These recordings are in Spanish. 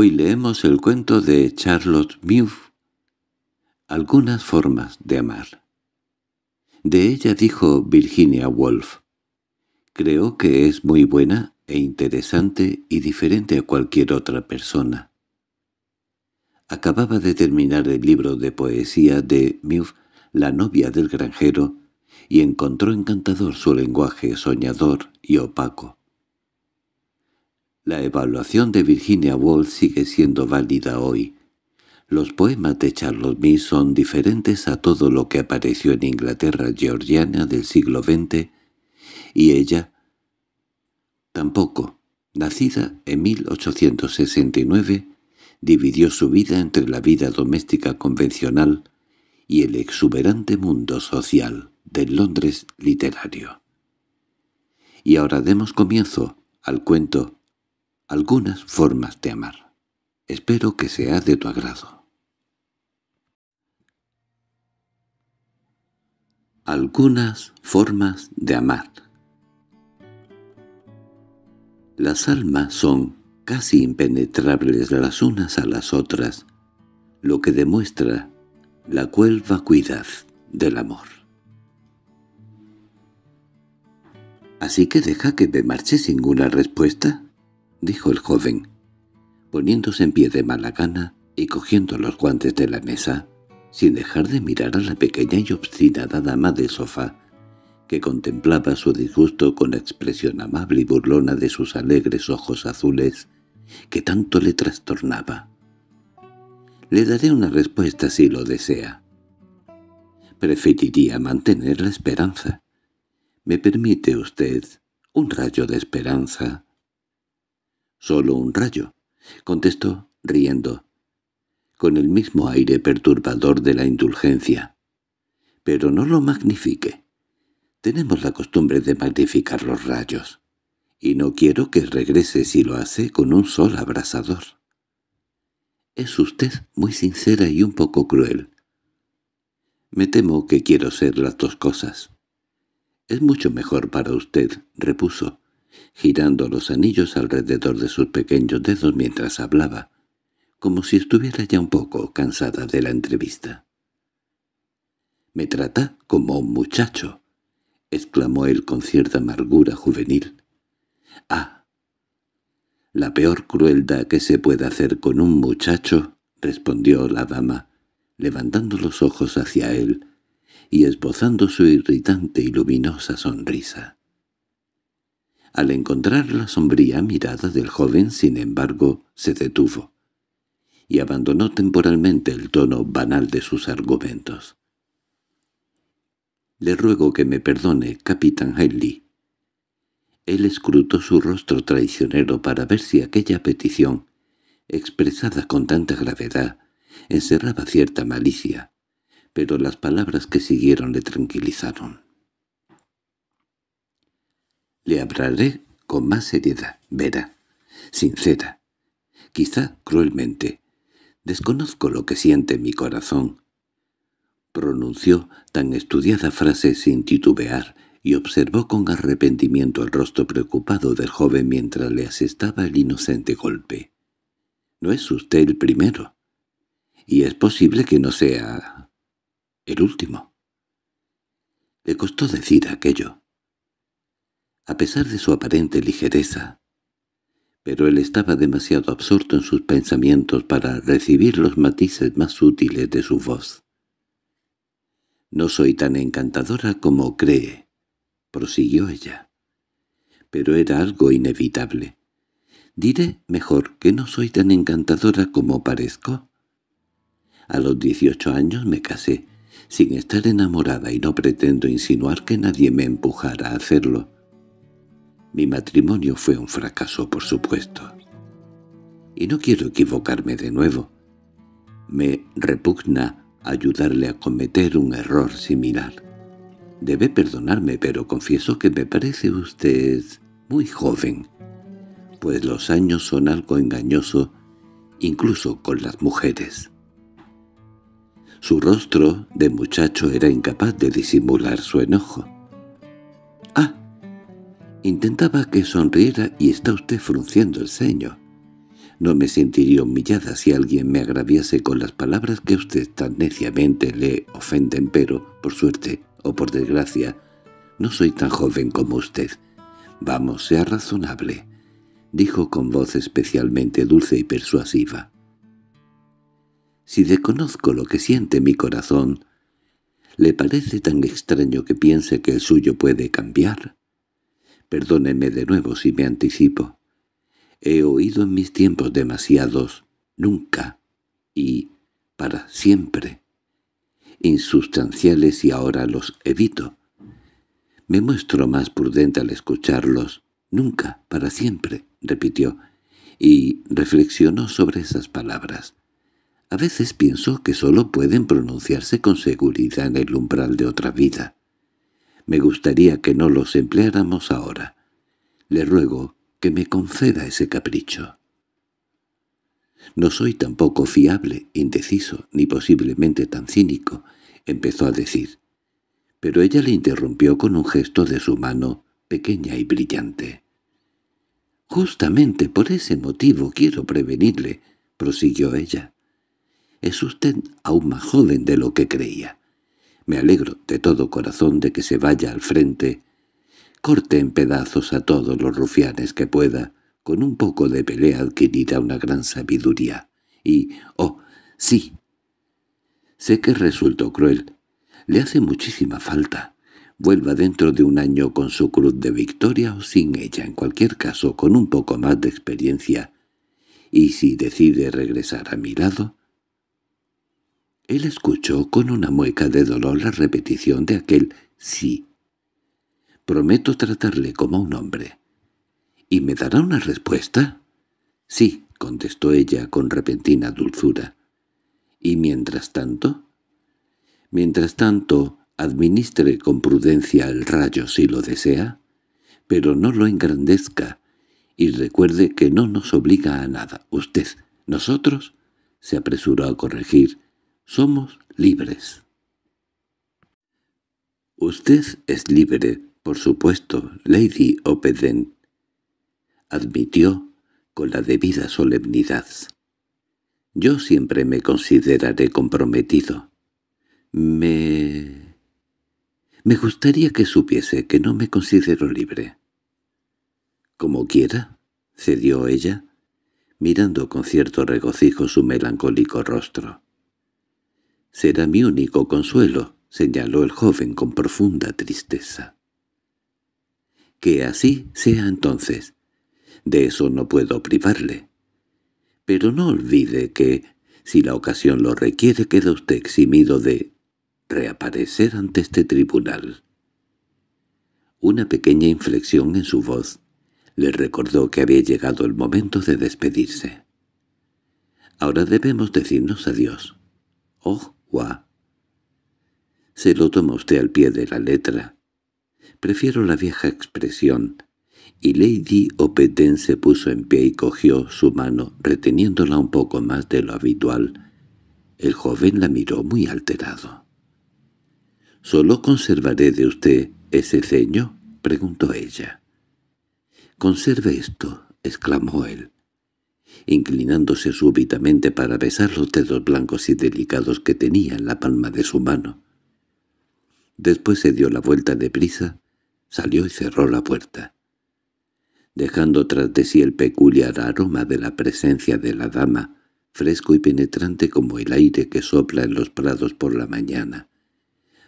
Hoy leemos el cuento de Charlotte Mew, Algunas formas de amar. De ella dijo Virginia Woolf, Creo que es muy buena e interesante y diferente a cualquier otra persona. Acababa de terminar el libro de poesía de Mew, la novia del granjero, y encontró encantador su lenguaje soñador y opaco. La evaluación de Virginia Woolf sigue siendo válida hoy. Los poemas de Charles Meade son diferentes a todo lo que apareció en Inglaterra georgiana del siglo XX, y ella tampoco. Nacida en 1869, dividió su vida entre la vida doméstica convencional y el exuberante mundo social del Londres literario. Y ahora demos comienzo al cuento algunas formas de amar. Espero que sea de tu agrado. Algunas formas de amar. Las almas son casi impenetrables las unas a las otras, lo que demuestra la cual vacuidad del amor. Así que deja que me marche sin una respuesta. —dijo el joven, poniéndose en pie de mala gana y cogiendo los guantes de la mesa, sin dejar de mirar a la pequeña y obstinada dama del sofá, que contemplaba su disgusto con la expresión amable y burlona de sus alegres ojos azules que tanto le trastornaba. Le daré una respuesta si lo desea. Preferiría mantener la esperanza. ¿Me permite usted un rayo de esperanza? —Solo un rayo —contestó, riendo, con el mismo aire perturbador de la indulgencia. —Pero no lo magnifique. Tenemos la costumbre de magnificar los rayos, y no quiero que regrese si lo hace con un sol abrasador. —Es usted muy sincera y un poco cruel. —Me temo que quiero ser las dos cosas. —Es mucho mejor para usted —repuso— girando los anillos alrededor de sus pequeños dedos mientras hablaba, como si estuviera ya un poco cansada de la entrevista. «Me trata como un muchacho», exclamó él con cierta amargura juvenil. «Ah, la peor crueldad que se puede hacer con un muchacho», respondió la dama, levantando los ojos hacia él y esbozando su irritante y luminosa sonrisa. Al encontrar la sombría mirada del joven, sin embargo, se detuvo, y abandonó temporalmente el tono banal de sus argumentos. —Le ruego que me perdone, Capitán Hailey. Él escrutó su rostro traicionero para ver si aquella petición, expresada con tanta gravedad, encerraba cierta malicia, pero las palabras que siguieron le tranquilizaron. Le hablaré con más seriedad, vera, sincera, quizá cruelmente. Desconozco lo que siente mi corazón. Pronunció tan estudiada frase sin titubear y observó con arrepentimiento el rostro preocupado del joven mientras le asestaba el inocente golpe. No es usted el primero. Y es posible que no sea... el último. Le costó decir aquello a pesar de su aparente ligereza. Pero él estaba demasiado absorto en sus pensamientos para recibir los matices más útiles de su voz. «No soy tan encantadora como cree», prosiguió ella. Pero era algo inevitable. «Diré mejor que no soy tan encantadora como parezco». A los dieciocho años me casé, sin estar enamorada y no pretendo insinuar que nadie me empujara a hacerlo. Mi matrimonio fue un fracaso, por supuesto. Y no quiero equivocarme de nuevo. Me repugna ayudarle a cometer un error similar. Debe perdonarme, pero confieso que me parece usted muy joven, pues los años son algo engañoso, incluso con las mujeres. Su rostro de muchacho era incapaz de disimular su enojo. Intentaba que sonriera y está usted frunciendo el ceño. No me sentiría humillada si alguien me agraviase con las palabras que usted tan neciamente le ofenden, pero, por suerte o por desgracia, no soy tan joven como usted. Vamos, sea razonable, dijo con voz especialmente dulce y persuasiva. Si desconozco lo que siente mi corazón, ¿le parece tan extraño que piense que el suyo puede cambiar? Perdóneme de nuevo si me anticipo. He oído en mis tiempos demasiados, nunca y para siempre, insustanciales y ahora los evito. Me muestro más prudente al escucharlos. Nunca, para siempre, repitió, y reflexionó sobre esas palabras. A veces pienso que solo pueden pronunciarse con seguridad en el umbral de otra vida. Me gustaría que no los empleáramos ahora. Le ruego que me conceda ese capricho. No soy tampoco fiable, indeciso, ni posiblemente tan cínico, empezó a decir. Pero ella le interrumpió con un gesto de su mano, pequeña y brillante. —Justamente por ese motivo quiero prevenirle —prosiguió ella. —Es usted aún más joven de lo que creía. Me alegro de todo corazón de que se vaya al frente. Corte en pedazos a todos los rufianes que pueda. Con un poco de pelea adquirirá una gran sabiduría. Y, oh, sí. Sé que resultó cruel. Le hace muchísima falta. Vuelva dentro de un año con su cruz de victoria o sin ella, en cualquier caso, con un poco más de experiencia. Y si decide regresar a mi lado, él escuchó con una mueca de dolor la repetición de aquel «sí». «Prometo tratarle como un hombre». «¿Y me dará una respuesta?» «Sí», contestó ella con repentina dulzura. «¿Y mientras tanto?» «Mientras tanto, administre con prudencia el rayo si lo desea, pero no lo engrandezca, y recuerde que no nos obliga a nada. Usted, nosotros», se apresuró a corregir, somos libres. Usted es libre, por supuesto, Lady Opeden, admitió con la debida solemnidad. Yo siempre me consideraré comprometido. Me... Me gustaría que supiese que no me considero libre. Como quiera, cedió ella, mirando con cierto regocijo su melancólico rostro. Será mi único consuelo, señaló el joven con profunda tristeza. Que así sea entonces. De eso no puedo privarle. Pero no olvide que, si la ocasión lo requiere, queda usted eximido de reaparecer ante este tribunal. Una pequeña inflexión en su voz le recordó que había llegado el momento de despedirse. Ahora debemos decirnos adiós. —¡Oh! Se lo toma usted al pie de la letra. Prefiero la vieja expresión. Y Lady Opeten se puso en pie y cogió su mano, reteniéndola un poco más de lo habitual. El joven la miró muy alterado. —¿Solo conservaré de usted ese ceño? —preguntó ella. —Conserve esto —exclamó él inclinándose súbitamente para besar los dedos blancos y delicados que tenía en la palma de su mano. Después se dio la vuelta de prisa, salió y cerró la puerta. Dejando tras de sí el peculiar aroma de la presencia de la dama, fresco y penetrante como el aire que sopla en los prados por la mañana,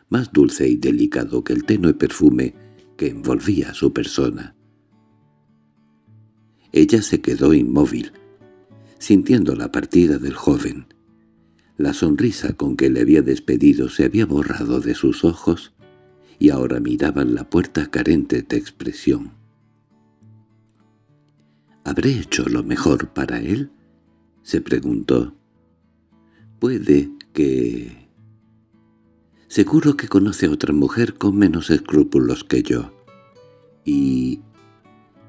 más dulce y delicado que el tenue perfume que envolvía su persona. Ella se quedó inmóvil, sintiendo la partida del joven. La sonrisa con que le había despedido se había borrado de sus ojos y ahora miraban la puerta carente de expresión. —¿Habré hecho lo mejor para él? —se preguntó. —Puede que... Seguro que conoce a otra mujer con menos escrúpulos que yo. Y...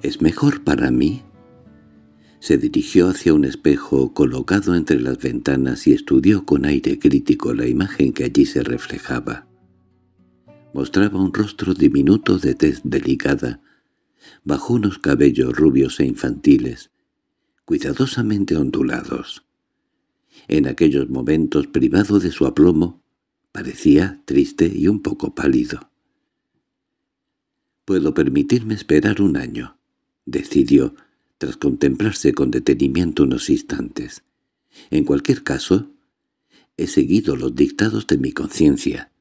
¿Es mejor para mí? Se dirigió hacia un espejo colocado entre las ventanas y estudió con aire crítico la imagen que allí se reflejaba. Mostraba un rostro diminuto de tez delicada, bajo unos cabellos rubios e infantiles, cuidadosamente ondulados. En aquellos momentos, privado de su aplomo, parecía triste y un poco pálido. «Puedo permitirme esperar un año», decidió, tras contemplarse con detenimiento unos instantes. En cualquier caso, he seguido los dictados de mi conciencia.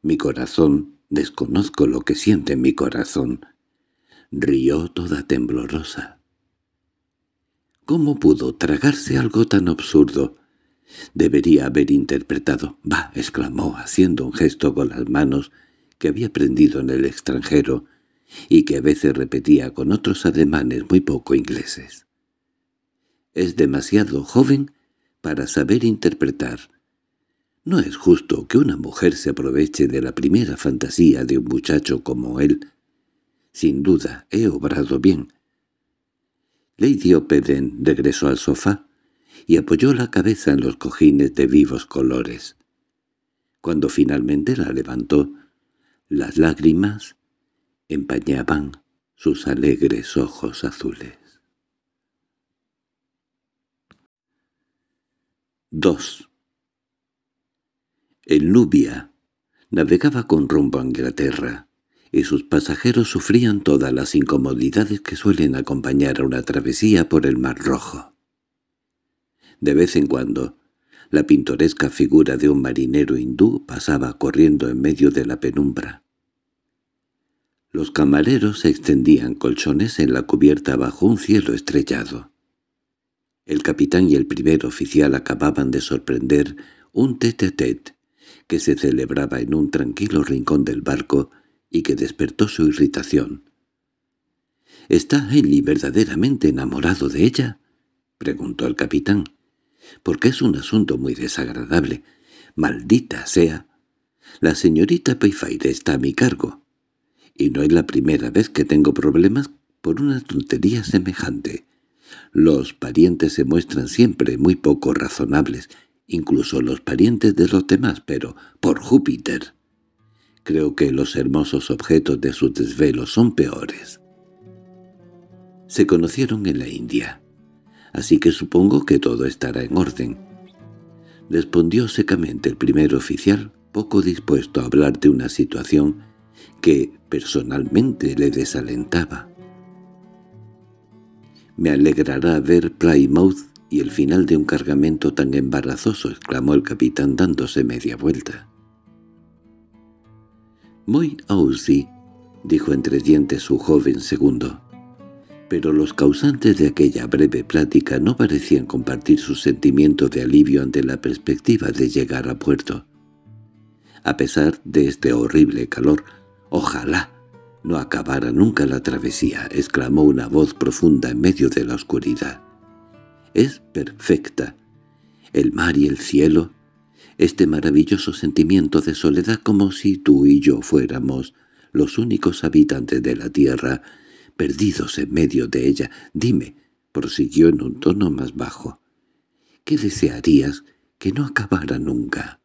Mi corazón, desconozco lo que siente mi corazón. Rió toda temblorosa. ¿Cómo pudo tragarse algo tan absurdo? Debería haber interpretado. —¡Va! —exclamó, haciendo un gesto con las manos que había prendido en el extranjero, y que a veces repetía con otros ademanes muy poco ingleses. Es demasiado joven para saber interpretar. No es justo que una mujer se aproveche de la primera fantasía de un muchacho como él. Sin duda, he obrado bien. Lady Opeden regresó al sofá y apoyó la cabeza en los cojines de vivos colores. Cuando finalmente la levantó, las lágrimas empañaban sus alegres ojos azules. 2. El Nubia navegaba con rumbo a Inglaterra, y sus pasajeros sufrían todas las incomodidades que suelen acompañar a una travesía por el Mar Rojo. De vez en cuando, la pintoresca figura de un marinero hindú pasaba corriendo en medio de la penumbra, los camareros extendían colchones en la cubierta bajo un cielo estrellado. El capitán y el primer oficial acababan de sorprender un tete-tete que se celebraba en un tranquilo rincón del barco y que despertó su irritación. —¿Está Henley verdaderamente enamorado de ella? —preguntó el capitán. —Porque es un asunto muy desagradable. Maldita sea. La señorita Payfair está a mi cargo y no es la primera vez que tengo problemas por una tontería semejante. Los parientes se muestran siempre muy poco razonables, incluso los parientes de los demás, pero por Júpiter. Creo que los hermosos objetos de su desvelo son peores. Se conocieron en la India, así que supongo que todo estará en orden. Respondió secamente el primer oficial, poco dispuesto a hablar de una situación que personalmente le desalentaba. «Me alegrará ver Plymouth y el final de un cargamento tan embarazoso», exclamó el capitán dándose media vuelta. «Muy Aussie», dijo entre dientes su joven segundo. Pero los causantes de aquella breve plática no parecían compartir su sentimiento de alivio ante la perspectiva de llegar a puerto. A pesar de este horrible calor, —¡Ojalá! No acabara nunca la travesía —exclamó una voz profunda en medio de la oscuridad. —Es perfecta. El mar y el cielo, este maravilloso sentimiento de soledad como si tú y yo fuéramos los únicos habitantes de la tierra, perdidos en medio de ella. Dime —prosiguió en un tono más bajo—, ¿qué desearías que no acabara nunca?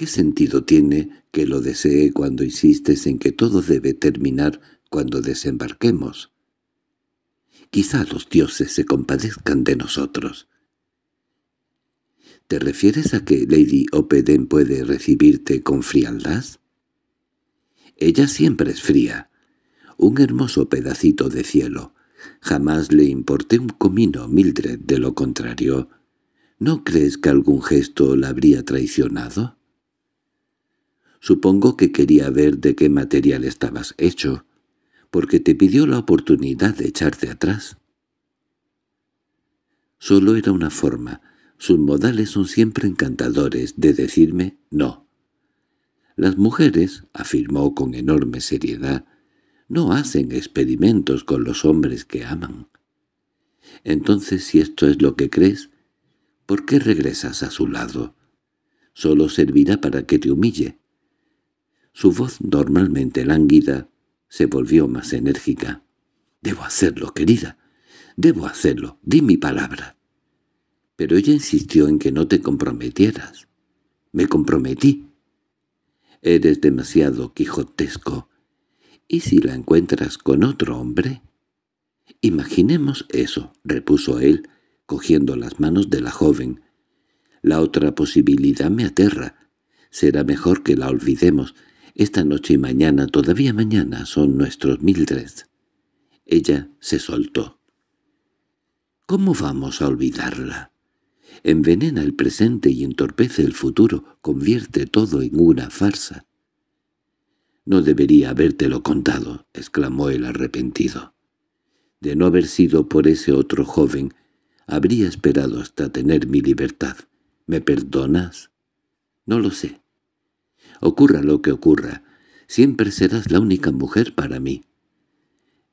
¿Qué sentido tiene que lo desee cuando insistes en que todo debe terminar cuando desembarquemos? Quizá los dioses se compadezcan de nosotros. ¿Te refieres a que Lady Opeden puede recibirte con frialdad? Ella siempre es fría, un hermoso pedacito de cielo. Jamás le importé un comino, Mildred, de lo contrario. ¿No crees que algún gesto la habría traicionado? Supongo que quería ver de qué material estabas hecho, porque te pidió la oportunidad de echarte atrás. Solo era una forma. Sus modales son siempre encantadores de decirme no. Las mujeres, afirmó con enorme seriedad, no hacen experimentos con los hombres que aman. Entonces, si esto es lo que crees, ¿por qué regresas a su lado? Solo servirá para que te humille. Su voz normalmente lánguida se volvió más enérgica. «Debo hacerlo, querida. Debo hacerlo. Di mi palabra». «Pero ella insistió en que no te comprometieras». «Me comprometí». «Eres demasiado quijotesco. ¿Y si la encuentras con otro hombre?» «Imaginemos eso», repuso él, cogiendo las manos de la joven. «La otra posibilidad me aterra. Será mejor que la olvidemos. Esta noche y mañana, todavía mañana, son nuestros tres. Ella se soltó. ¿Cómo vamos a olvidarla? Envenena el presente y entorpece el futuro, convierte todo en una farsa. «No debería habértelo contado», exclamó el arrepentido. «De no haber sido por ese otro joven, habría esperado hasta tener mi libertad. ¿Me perdonas?» «No lo sé. Ocurra lo que ocurra, siempre serás la única mujer para mí.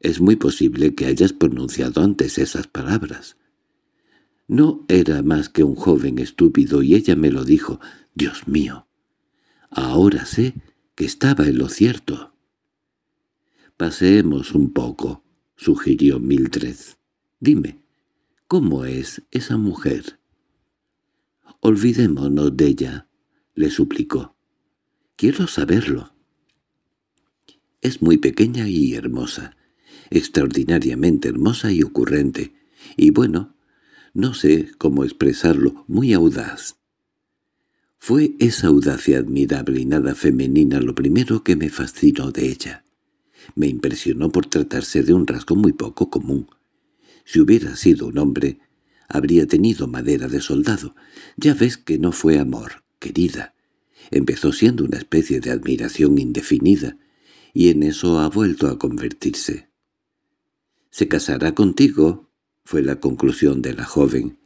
Es muy posible que hayas pronunciado antes esas palabras. No era más que un joven estúpido y ella me lo dijo. Dios mío, ahora sé que estaba en lo cierto. —Paseemos un poco —sugirió Mildred. —Dime, ¿cómo es esa mujer? —Olvidémonos de ella —le suplicó. Quiero saberlo. Es muy pequeña y hermosa, extraordinariamente hermosa y ocurrente, y bueno, no sé cómo expresarlo, muy audaz. Fue esa audacia admirable y nada femenina lo primero que me fascinó de ella. Me impresionó por tratarse de un rasgo muy poco común. Si hubiera sido un hombre, habría tenido madera de soldado. Ya ves que no fue amor, querida. Empezó siendo una especie de admiración indefinida, y en eso ha vuelto a convertirse. «¿Se casará contigo?» fue la conclusión de la joven.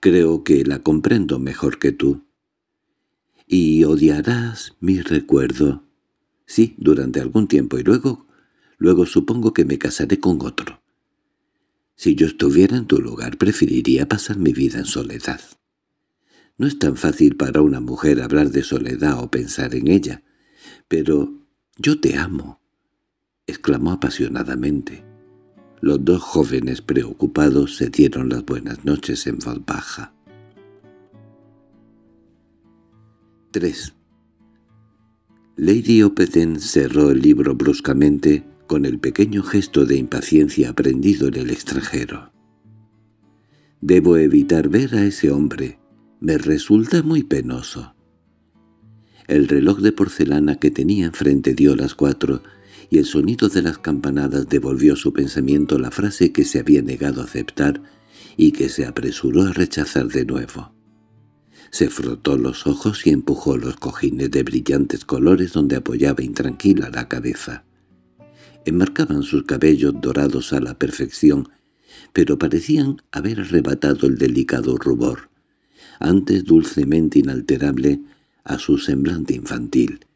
«Creo que la comprendo mejor que tú». «Y odiarás mi recuerdo». «Sí, durante algún tiempo, y luego, luego supongo que me casaré con otro». Si yo estuviera en tu lugar preferiría pasar mi vida en soledad. No es tan fácil para una mujer hablar de soledad o pensar en ella. Pero yo te amo, exclamó apasionadamente. Los dos jóvenes preocupados se dieron las buenas noches en voz baja. 3. Lady Opeten cerró el libro bruscamente con el pequeño gesto de impaciencia aprendido en el extranjero. «Debo evitar ver a ese hombre», me resulta muy penoso. El reloj de porcelana que tenía enfrente dio las cuatro, y el sonido de las campanadas devolvió a su pensamiento la frase que se había negado a aceptar y que se apresuró a rechazar de nuevo. Se frotó los ojos y empujó los cojines de brillantes colores donde apoyaba intranquila la cabeza. Enmarcaban sus cabellos dorados a la perfección, pero parecían haber arrebatado el delicado rubor, antes dulcemente inalterable, a su semblante infantil.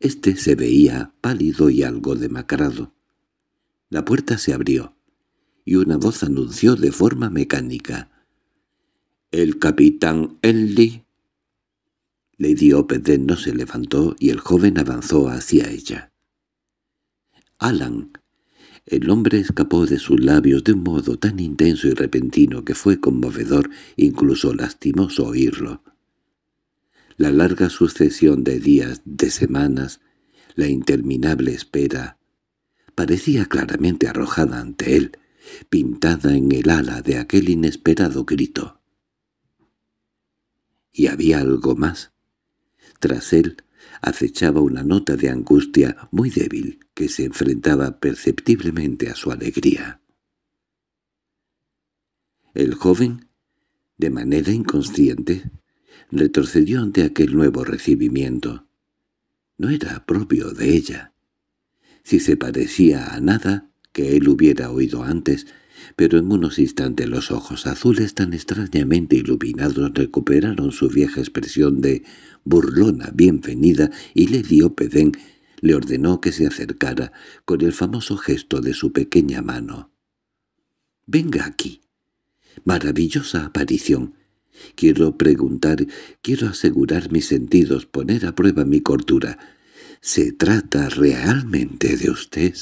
Este se veía pálido y algo demacrado. La puerta se abrió, y una voz anunció de forma mecánica. —¡El capitán Henley! Lady Opeden no se levantó y el joven avanzó hacia ella. Alan el hombre escapó de sus labios de un modo tan intenso y repentino que fue conmovedor, incluso lastimoso oírlo. La larga sucesión de días, de semanas, la interminable espera, parecía claramente arrojada ante él, pintada en el ala de aquel inesperado grito. Y había algo más. Tras él, acechaba una nota de angustia muy débil que se enfrentaba perceptiblemente a su alegría. El joven, de manera inconsciente, retrocedió ante aquel nuevo recibimiento. No era propio de ella. Si se parecía a nada que él hubiera oído antes, pero en unos instantes los ojos azules tan extrañamente iluminados recuperaron su vieja expresión de burlona bienvenida y dio Pedén le ordenó que se acercara con el famoso gesto de su pequeña mano. «Venga aquí. Maravillosa aparición. Quiero preguntar, quiero asegurar mis sentidos, poner a prueba mi cordura. ¿Se trata realmente de usted?»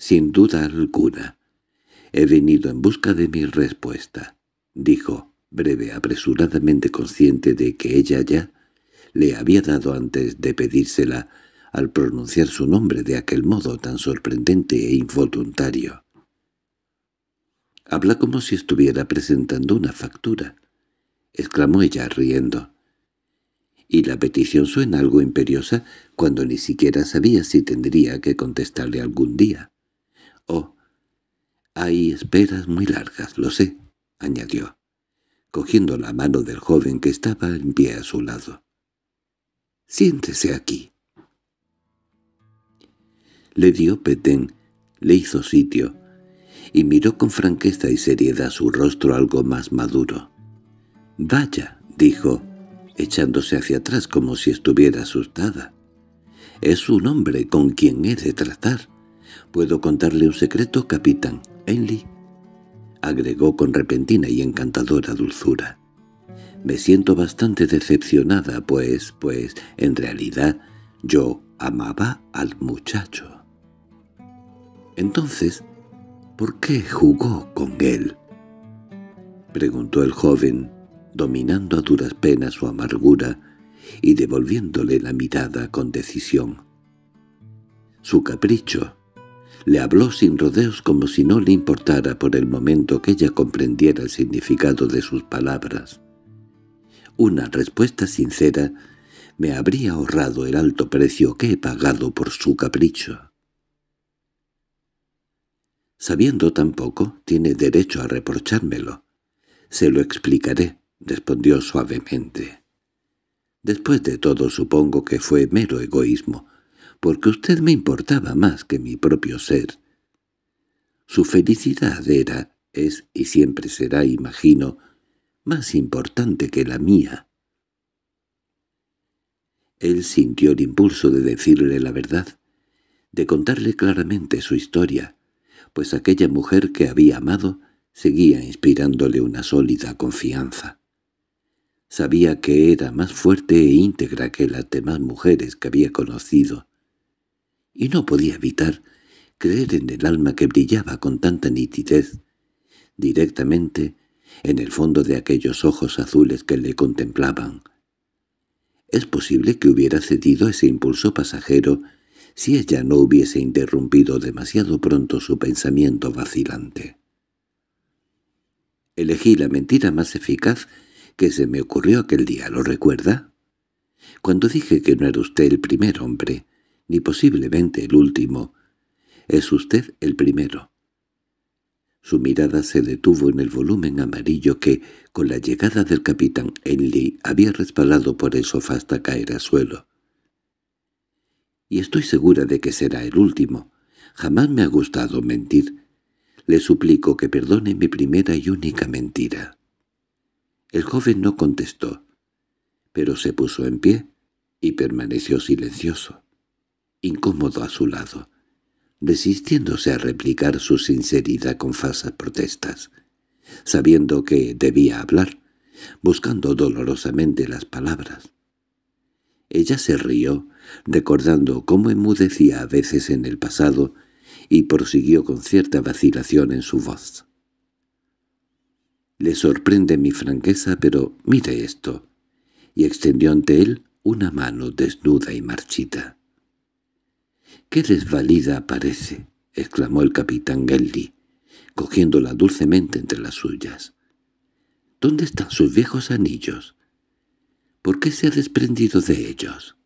sin duda alguna. He venido en busca de mi respuesta, dijo, breve, apresuradamente consciente de que ella ya le había dado antes de pedírsela al pronunciar su nombre de aquel modo tan sorprendente e involuntario. —Habla como si estuviera presentando una factura —exclamó ella riendo. —¿Y la petición suena algo imperiosa cuando ni siquiera sabía si tendría que contestarle algún día? —Oh, hay esperas muy largas, lo sé —añadió, cogiendo la mano del joven que estaba en pie a su lado. —Siéntese aquí. Le dio Petén, le hizo sitio, y miró con franqueza y seriedad su rostro algo más maduro. —Vaya —dijo, echándose hacia atrás como si estuviera asustada—, es un hombre con quien he de tratar. —¿Puedo contarle un secreto, capitán Henley? —agregó con repentina y encantadora dulzura. —Me siento bastante decepcionada, pues, pues, en realidad, yo amaba al muchacho. —Entonces, ¿por qué jugó con él? —preguntó el joven, dominando a duras penas su amargura y devolviéndole la mirada con decisión. Su capricho le habló sin rodeos como si no le importara por el momento que ella comprendiera el significado de sus palabras. Una respuesta sincera me habría ahorrado el alto precio que he pagado por su capricho. Sabiendo tan poco, tiene derecho a reprochármelo. Se lo explicaré, respondió suavemente. Después de todo supongo que fue mero egoísmo, porque usted me importaba más que mi propio ser. Su felicidad era, es y siempre será, imagino, más importante que la mía. Él sintió el impulso de decirle la verdad, de contarle claramente su historia, pues aquella mujer que había amado seguía inspirándole una sólida confianza. Sabía que era más fuerte e íntegra que las demás mujeres que había conocido, y no podía evitar creer en el alma que brillaba con tanta nitidez, directamente en el fondo de aquellos ojos azules que le contemplaban. Es posible que hubiera cedido ese impulso pasajero si ella no hubiese interrumpido demasiado pronto su pensamiento vacilante. Elegí la mentira más eficaz que se me ocurrió aquel día, ¿lo recuerda? Cuando dije que no era usted el primer hombre ni posiblemente el último. Es usted el primero. Su mirada se detuvo en el volumen amarillo que, con la llegada del capitán Enley, había respaldado por el sofá hasta caer al suelo. Y estoy segura de que será el último. Jamás me ha gustado mentir. Le suplico que perdone mi primera y única mentira. El joven no contestó, pero se puso en pie y permaneció silencioso incómodo a su lado, resistiéndose a replicar su sinceridad con falsas protestas, sabiendo que debía hablar, buscando dolorosamente las palabras. Ella se rió, recordando cómo enmudecía a veces en el pasado, y prosiguió con cierta vacilación en su voz. Le sorprende mi franqueza, pero mire esto. Y extendió ante él una mano desnuda y marchita. —¡Qué desvalida parece! —exclamó el capitán Geldi, cogiéndola dulcemente entre las suyas. —¿Dónde están sus viejos anillos? ¿Por qué se ha desprendido de ellos?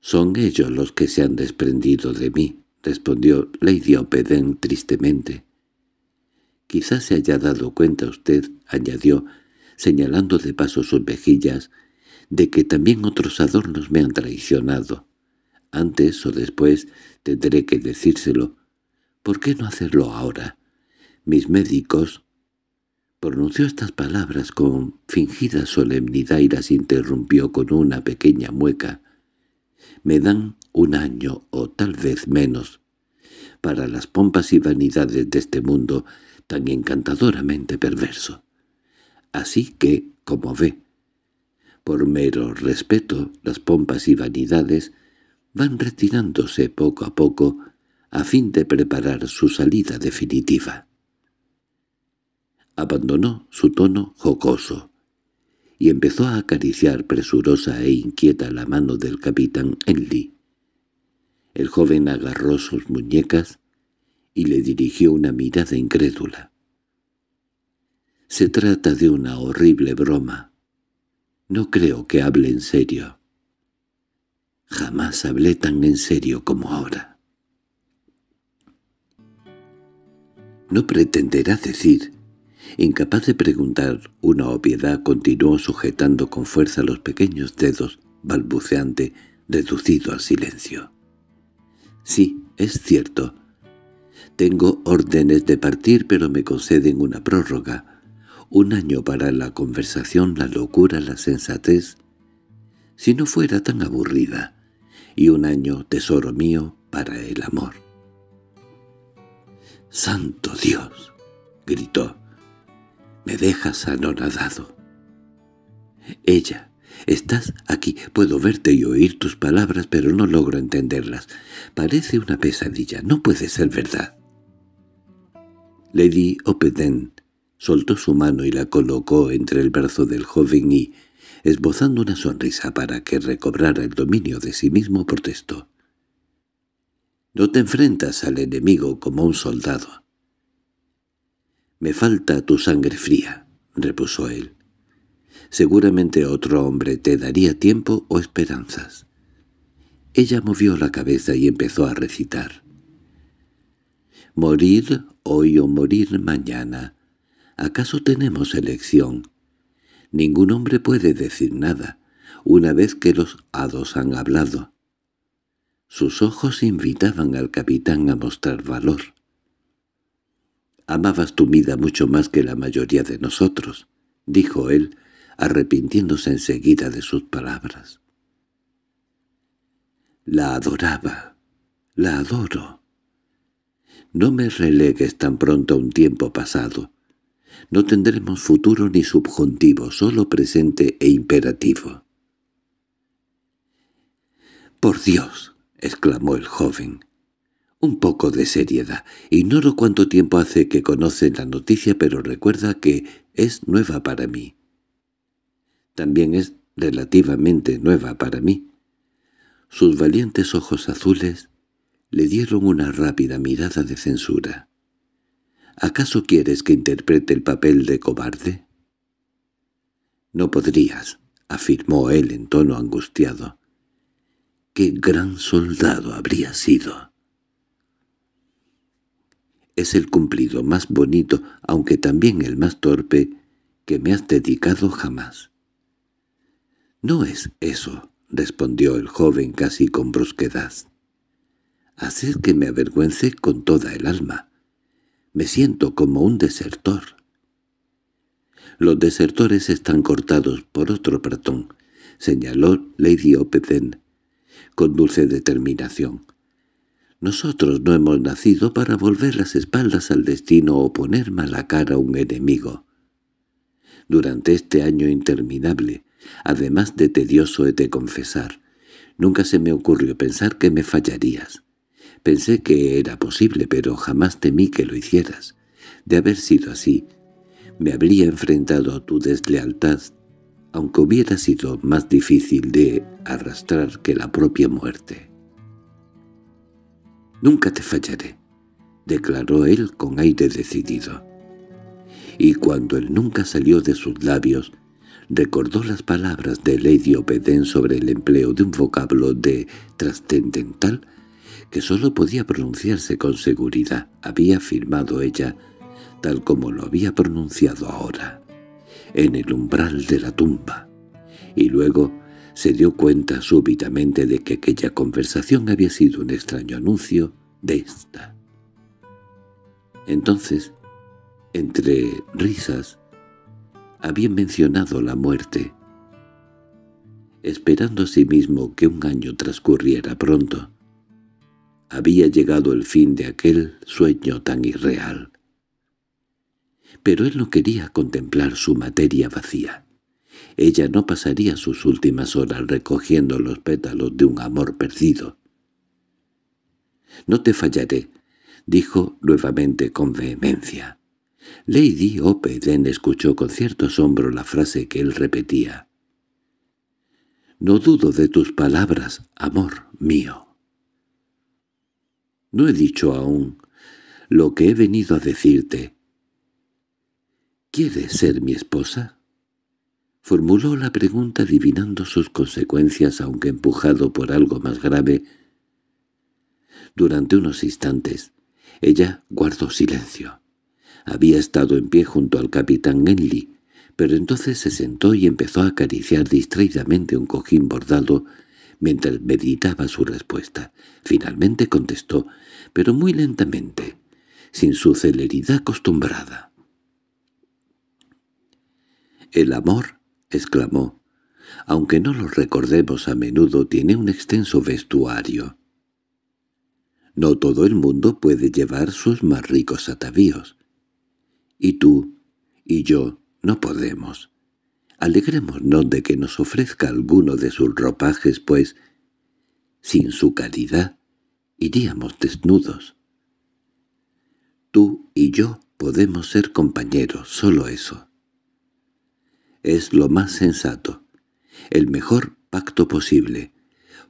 —Son ellos los que se han desprendido de mí —respondió Lady Opeden tristemente. —Quizás se haya dado cuenta usted —añadió, señalando de paso sus mejillas—, de que también otros adornos me han traicionado. Antes o después tendré que decírselo. ¿Por qué no hacerlo ahora? Mis médicos... Pronunció estas palabras con fingida solemnidad y las interrumpió con una pequeña mueca. Me dan un año o tal vez menos. Para las pompas y vanidades de este mundo tan encantadoramente perverso. Así que, como ve, por mero respeto, las pompas y vanidades van retirándose poco a poco a fin de preparar su salida definitiva. Abandonó su tono jocoso y empezó a acariciar presurosa e inquieta la mano del capitán Henley. El joven agarró sus muñecas y le dirigió una mirada incrédula. «Se trata de una horrible broma. No creo que hable en serio». Jamás hablé tan en serio como ahora. No pretenderá decir. Incapaz de preguntar una obviedad, continuó sujetando con fuerza los pequeños dedos, balbuceante, reducido al silencio. Sí, es cierto. Tengo órdenes de partir, pero me conceden una prórroga. Un año para la conversación, la locura, la sensatez. Si no fuera tan aburrida y un año tesoro mío para el amor. —¡Santo Dios! —gritó. —Me dejas anonadado. Ella, estás aquí, puedo verte y oír tus palabras, pero no logro entenderlas. Parece una pesadilla, no puede ser verdad. Lady Opeden soltó su mano y la colocó entre el brazo del joven y, Esbozando una sonrisa para que recobrara el dominio de sí mismo, protestó. «No te enfrentas al enemigo como un soldado». «Me falta tu sangre fría», repuso él. «Seguramente otro hombre te daría tiempo o esperanzas». Ella movió la cabeza y empezó a recitar. «Morir hoy o morir mañana. ¿Acaso tenemos elección?» Ningún hombre puede decir nada, una vez que los hados han hablado. Sus ojos invitaban al capitán a mostrar valor. «Amabas tu vida mucho más que la mayoría de nosotros», dijo él, arrepintiéndose enseguida de sus palabras. «La adoraba. La adoro. No me relegues tan pronto a un tiempo pasado. No tendremos futuro ni subjuntivo, solo presente e imperativo. —¡Por Dios! —exclamó el joven. Un poco de seriedad. Ignoro cuánto tiempo hace que conoce la noticia, pero recuerda que es nueva para mí. También es relativamente nueva para mí. Sus valientes ojos azules le dieron una rápida mirada de censura. ¿Acaso quieres que interprete el papel de cobarde? No podrías, afirmó él en tono angustiado. ¡Qué gran soldado habría sido! Es el cumplido más bonito, aunque también el más torpe, que me has dedicado jamás. —No es eso —respondió el joven casi con brusquedad. Haces que me avergüence con toda el alma. Me siento como un desertor. Los desertores están cortados por otro pratón, señaló Lady Opeden con dulce determinación. Nosotros no hemos nacido para volver las espaldas al destino o poner mala cara a un enemigo. Durante este año interminable, además de tedioso he de confesar, nunca se me ocurrió pensar que me fallarías. Pensé que era posible, pero jamás temí que lo hicieras. De haber sido así, me habría enfrentado a tu deslealtad, aunque hubiera sido más difícil de arrastrar que la propia muerte. «Nunca te fallaré», declaró él con aire decidido. Y cuando él nunca salió de sus labios, recordó las palabras de Lady Obedén sobre el empleo de un vocablo de trascendental que sólo podía pronunciarse con seguridad, había firmado ella, tal como lo había pronunciado ahora, en el umbral de la tumba. Y luego se dio cuenta súbitamente de que aquella conversación había sido un extraño anuncio de esta. Entonces, entre risas, había mencionado la muerte, esperando a sí mismo que un año transcurriera pronto, había llegado el fin de aquel sueño tan irreal. Pero él no quería contemplar su materia vacía. Ella no pasaría sus últimas horas recogiendo los pétalos de un amor perdido. «No te fallaré», dijo nuevamente con vehemencia. Lady Den escuchó con cierto asombro la frase que él repetía. «No dudo de tus palabras, amor mío». No he dicho aún lo que he venido a decirte. —¿Quieres ser mi esposa? Formuló la pregunta adivinando sus consecuencias, aunque empujado por algo más grave. Durante unos instantes, ella guardó silencio. Había estado en pie junto al capitán Henley, pero entonces se sentó y empezó a acariciar distraídamente un cojín bordado mientras meditaba su respuesta. Finalmente contestó, pero muy lentamente, sin su celeridad acostumbrada. «El amor», exclamó, «aunque no lo recordemos a menudo, tiene un extenso vestuario». No todo el mundo puede llevar sus más ricos atavíos. Y tú y yo no podemos. Alegrémonos de que nos ofrezca alguno de sus ropajes, pues, sin su caridad, iríamos desnudos. Tú y yo podemos ser compañeros, solo eso. Es lo más sensato, el mejor pacto posible,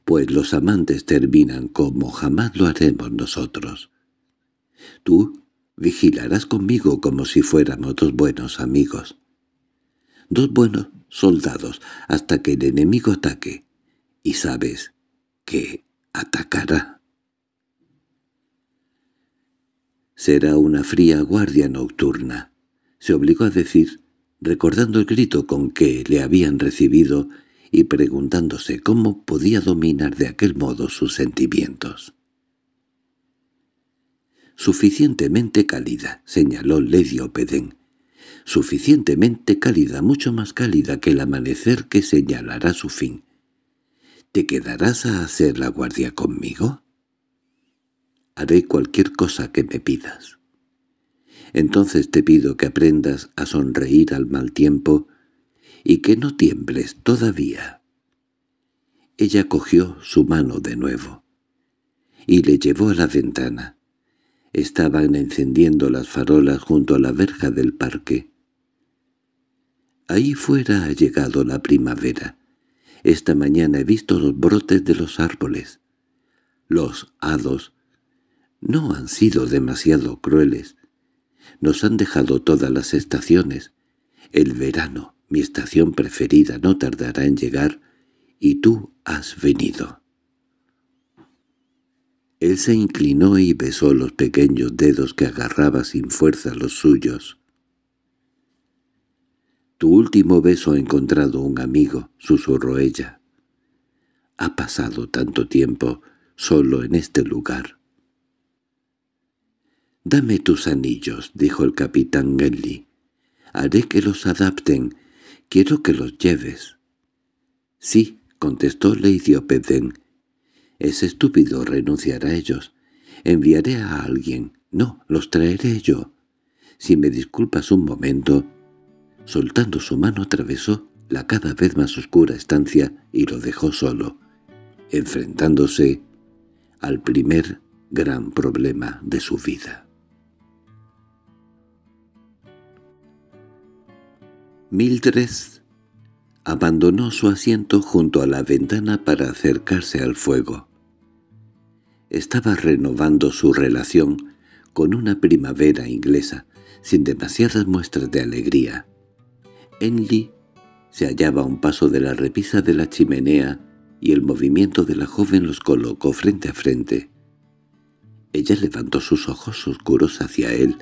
pues los amantes terminan como jamás lo haremos nosotros. Tú vigilarás conmigo como si fuéramos dos buenos amigos dos buenos soldados hasta que el enemigo ataque. Y sabes que atacará. Será una fría guardia nocturna, se obligó a decir, recordando el grito con que le habían recibido y preguntándose cómo podía dominar de aquel modo sus sentimientos. Suficientemente cálida, señaló Lady Opeden, suficientemente cálida, mucho más cálida que el amanecer que señalará su fin. ¿Te quedarás a hacer la guardia conmigo? Haré cualquier cosa que me pidas. Entonces te pido que aprendas a sonreír al mal tiempo y que no tiembles todavía. Ella cogió su mano de nuevo y le llevó a la ventana. Estaban encendiendo las farolas junto a la verja del parque. Ahí fuera ha llegado la primavera. Esta mañana he visto los brotes de los árboles. Los hados no han sido demasiado crueles. Nos han dejado todas las estaciones. El verano, mi estación preferida, no tardará en llegar, y tú has venido. Él se inclinó y besó los pequeños dedos que agarraba sin fuerza los suyos. Tu último beso ha encontrado un amigo, susurró ella. Ha pasado tanto tiempo solo en este lugar. «Dame tus anillos», dijo el capitán Genly. «Haré que los adapten. Quiero que los lleves». «Sí», contestó Lady Opeden. «Es estúpido renunciar a ellos. Enviaré a alguien. No, los traeré yo. Si me disculpas un momento, Soltando su mano atravesó la cada vez más oscura estancia y lo dejó solo, enfrentándose al primer gran problema de su vida. Mildred Abandonó su asiento junto a la ventana para acercarse al fuego. Estaba renovando su relación con una primavera inglesa, sin demasiadas muestras de alegría. Enly se hallaba a un paso de la repisa de la chimenea y el movimiento de la joven los colocó frente a frente. Ella levantó sus ojos oscuros hacia él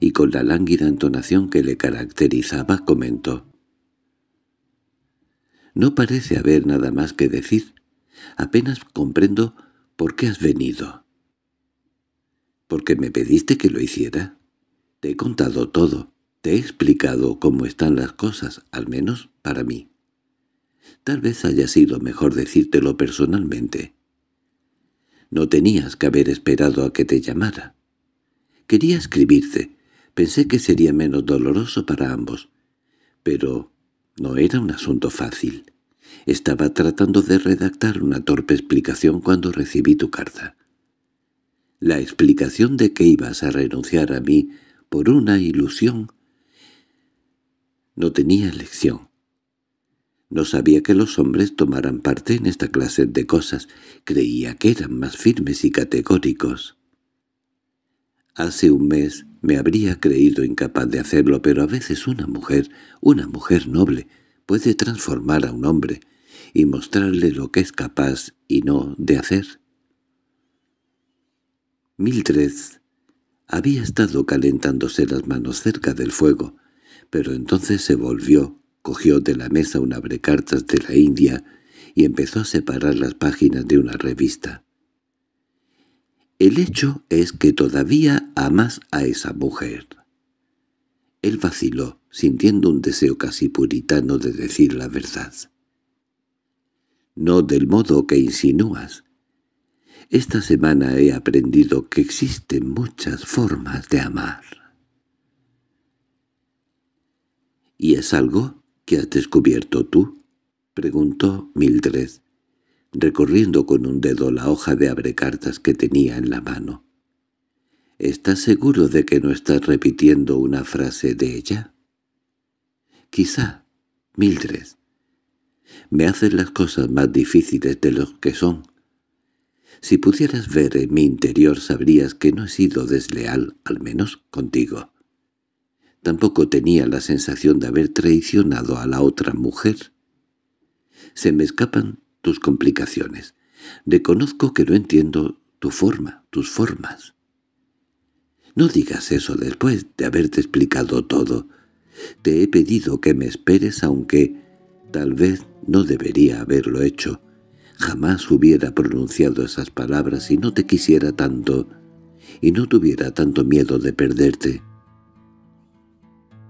y con la lánguida entonación que le caracterizaba comentó. «No parece haber nada más que decir. Apenas comprendo por qué has venido». «¿Porque me pediste que lo hiciera? Te he contado todo. Te he explicado cómo están las cosas, al menos para mí. Tal vez haya sido mejor decírtelo personalmente. No tenías que haber esperado a que te llamara. Quería escribirte. Pensé que sería menos doloroso para ambos. Pero no era un asunto fácil. Estaba tratando de redactar una torpe explicación cuando recibí tu carta. La explicación de que ibas a renunciar a mí por una ilusión no tenía elección. No sabía que los hombres tomaran parte en esta clase de cosas. Creía que eran más firmes y categóricos. Hace un mes me habría creído incapaz de hacerlo, pero a veces una mujer, una mujer noble, puede transformar a un hombre y mostrarle lo que es capaz y no de hacer. Mildred había estado calentándose las manos cerca del fuego, pero entonces se volvió, cogió de la mesa un abrecartas de la India y empezó a separar las páginas de una revista. El hecho es que todavía amas a esa mujer. Él vaciló, sintiendo un deseo casi puritano de decir la verdad. No del modo que insinúas. Esta semana he aprendido que existen muchas formas de amar. —¿Y es algo que has descubierto tú? —preguntó Mildred, recorriendo con un dedo la hoja de abrecartas que tenía en la mano. —¿Estás seguro de que no estás repitiendo una frase de ella? —Quizá, Mildred. Me hacen las cosas más difíciles de lo que son. Si pudieras ver en mi interior sabrías que no he sido desleal, al menos contigo. Tampoco tenía la sensación de haber traicionado a la otra mujer. Se me escapan tus complicaciones. Reconozco que no entiendo tu forma, tus formas. No digas eso después de haberte explicado todo. Te he pedido que me esperes, aunque tal vez no debería haberlo hecho. Jamás hubiera pronunciado esas palabras si no te quisiera tanto y no tuviera tanto miedo de perderte.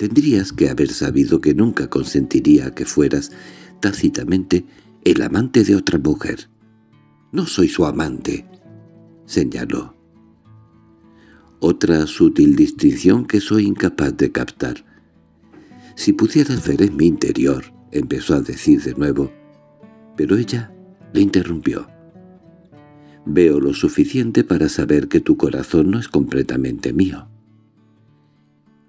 Tendrías que haber sabido que nunca consentiría que fueras tácitamente el amante de otra mujer. «No soy su amante», señaló. Otra sutil distinción que soy incapaz de captar. «Si pudieras ver en mi interior», empezó a decir de nuevo, pero ella le interrumpió. «Veo lo suficiente para saber que tu corazón no es completamente mío.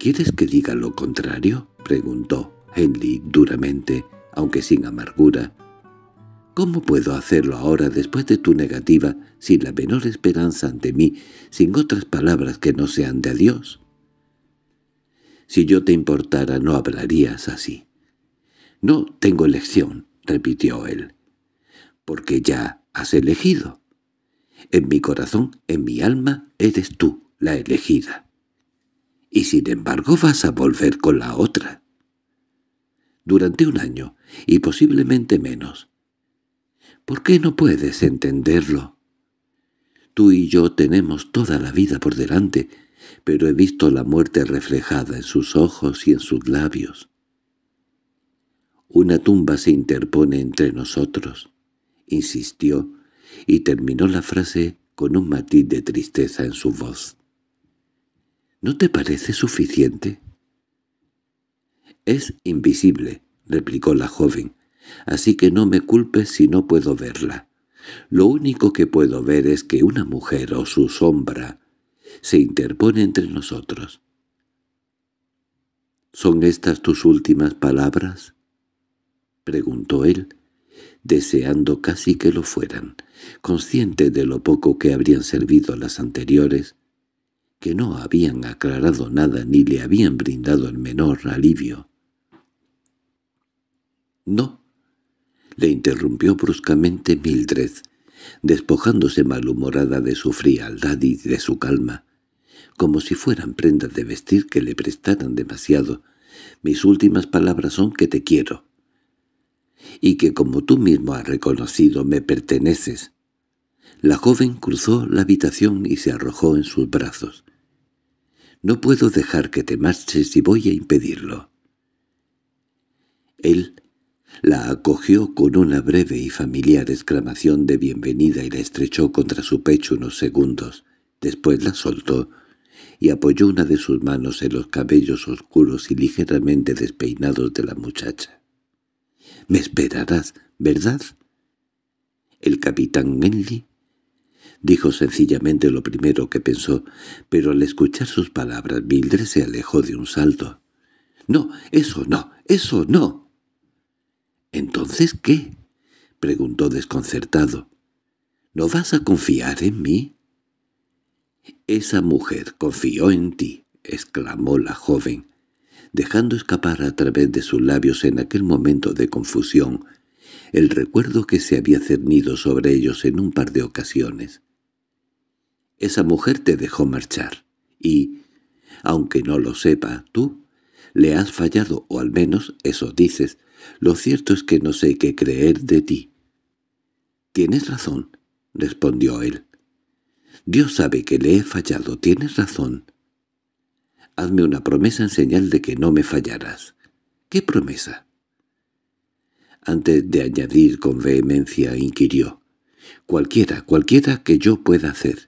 —¿Quieres que diga lo contrario? —preguntó Henley duramente, aunque sin amargura. —¿Cómo puedo hacerlo ahora después de tu negativa, sin la menor esperanza ante mí, sin otras palabras que no sean de adiós? —Si yo te importara no hablarías así. —No tengo elección —repitió él—, porque ya has elegido. En mi corazón, en mi alma, eres tú la elegida y sin embargo vas a volver con la otra. Durante un año, y posiblemente menos. ¿Por qué no puedes entenderlo? Tú y yo tenemos toda la vida por delante, pero he visto la muerte reflejada en sus ojos y en sus labios. Una tumba se interpone entre nosotros, insistió, y terminó la frase con un matiz de tristeza en su voz. ¿No te parece suficiente? —Es invisible —replicó la joven—, así que no me culpes si no puedo verla. Lo único que puedo ver es que una mujer o su sombra se interpone entre nosotros. —¿Son estas tus últimas palabras? —preguntó él, deseando casi que lo fueran, consciente de lo poco que habrían servido las anteriores, que no habían aclarado nada ni le habían brindado el menor alivio. —No —le interrumpió bruscamente Mildred, despojándose malhumorada de su frialdad y de su calma, como si fueran prendas de vestir que le prestaran demasiado. Mis últimas palabras son que te quiero y que como tú mismo has reconocido me perteneces. La joven cruzó la habitación y se arrojó en sus brazos. No puedo dejar que te marches y voy a impedirlo. Él la acogió con una breve y familiar exclamación de bienvenida y la estrechó contra su pecho unos segundos. Después la soltó y apoyó una de sus manos en los cabellos oscuros y ligeramente despeinados de la muchacha. «Me esperarás, ¿verdad?» El capitán Menly. Dijo sencillamente lo primero que pensó, pero al escuchar sus palabras Mildred se alejó de un salto. —¡No, eso no, eso no! —¿Entonces qué? —preguntó desconcertado. —¿No vas a confiar en mí? —Esa mujer confió en ti —exclamó la joven, dejando escapar a través de sus labios en aquel momento de confusión el recuerdo que se había cernido sobre ellos en un par de ocasiones. Esa mujer te dejó marchar, y, aunque no lo sepa tú, le has fallado, o al menos eso dices. Lo cierto es que no sé qué creer de ti. —Tienes razón —respondió él. —Dios sabe que le he fallado, tienes razón. —Hazme una promesa en señal de que no me fallarás. —¿Qué promesa? Antes de añadir con vehemencia inquirió. —Cualquiera, cualquiera que yo pueda hacer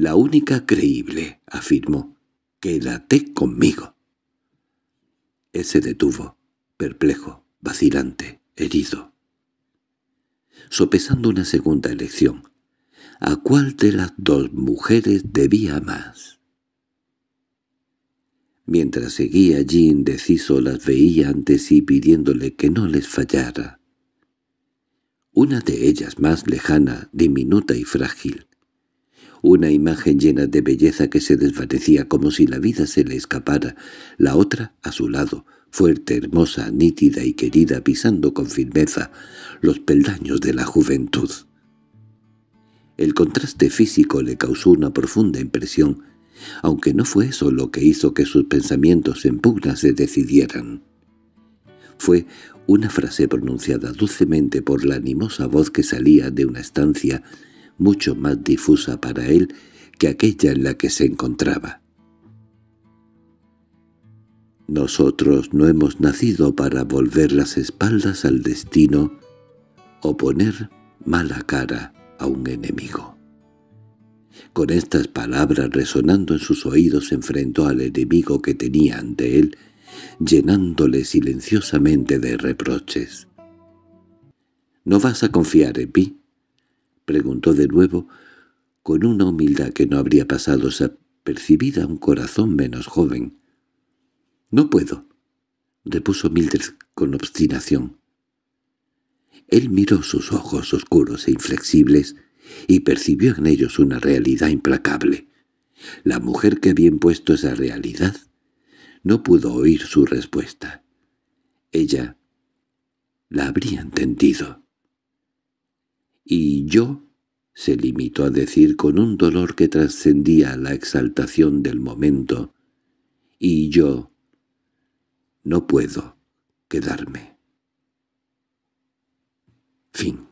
la única creíble, afirmó. Quédate conmigo. Él se detuvo, perplejo, vacilante, herido. Sopesando una segunda elección, ¿a cuál de las dos mujeres debía más? Mientras seguía allí indeciso las veía ante sí pidiéndole que no les fallara. Una de ellas más lejana, diminuta y frágil, una imagen llena de belleza que se desvanecía como si la vida se le escapara, la otra a su lado, fuerte, hermosa, nítida y querida, pisando con firmeza los peldaños de la juventud. El contraste físico le causó una profunda impresión, aunque no fue eso lo que hizo que sus pensamientos en pugna se decidieran. Fue una frase pronunciada dulcemente por la animosa voz que salía de una estancia mucho más difusa para él que aquella en la que se encontraba. Nosotros no hemos nacido para volver las espaldas al destino o poner mala cara a un enemigo. Con estas palabras resonando en sus oídos se enfrentó al enemigo que tenía ante él, llenándole silenciosamente de reproches. —¿No vas a confiar en mí? preguntó de nuevo, con una humildad que no habría pasado percibida a un corazón menos joven. —No puedo —repuso Mildred con obstinación. Él miró sus ojos oscuros e inflexibles y percibió en ellos una realidad implacable. La mujer que había impuesto esa realidad no pudo oír su respuesta. Ella la habría entendido y yo se limitó a decir con un dolor que trascendía la exaltación del momento, y yo no puedo quedarme. Fin.